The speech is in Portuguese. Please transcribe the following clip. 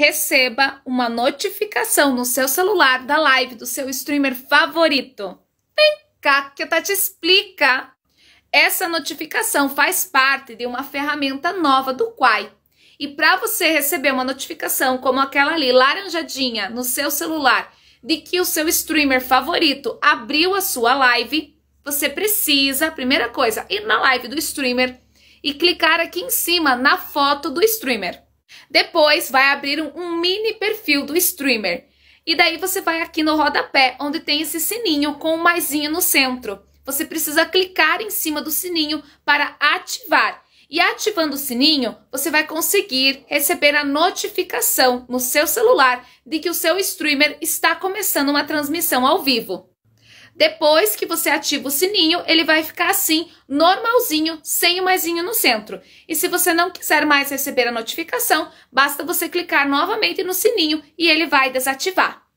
receba uma notificação no seu celular da live do seu streamer favorito. Vem cá que eu tá te explica! Essa notificação faz parte de uma ferramenta nova do Quai. E para você receber uma notificação como aquela ali, laranjadinha, no seu celular, de que o seu streamer favorito abriu a sua live, você precisa, primeira coisa, ir na live do streamer e clicar aqui em cima na foto do streamer. Depois vai abrir um, mini perfil do streamer. E daí você vai aqui no rodapé, onde tem esse sininho com o um maisinho no centro. Você precisa clicar em cima do sininho para ativar. E ativando o sininho, você vai conseguir receber a notificação no seu celular de que o seu streamer está começando uma transmissão ao vivo. Depois que você ativa o sininho, ele vai ficar assim, normalzinho, sem o maisinho no centro. E se você não quiser mais receber a notificação, basta você clicar novamente no sininho e ele vai desativar.